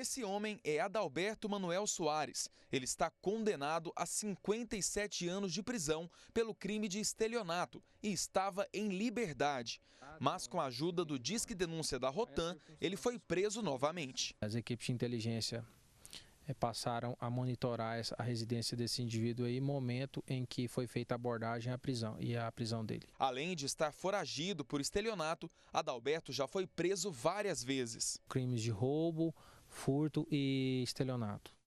Esse homem é Adalberto Manuel Soares. Ele está condenado a 57 anos de prisão pelo crime de estelionato e estava em liberdade. Mas com a ajuda do Disque Denúncia da Rotan, ele foi preso novamente. As equipes de inteligência eh, passaram a monitorar a residência desse indivíduo aí, momento em que foi feita a abordagem à prisão e a prisão dele. Além de estar foragido por estelionato, Adalberto já foi preso várias vezes. Crimes de roubo, furto e estelionato.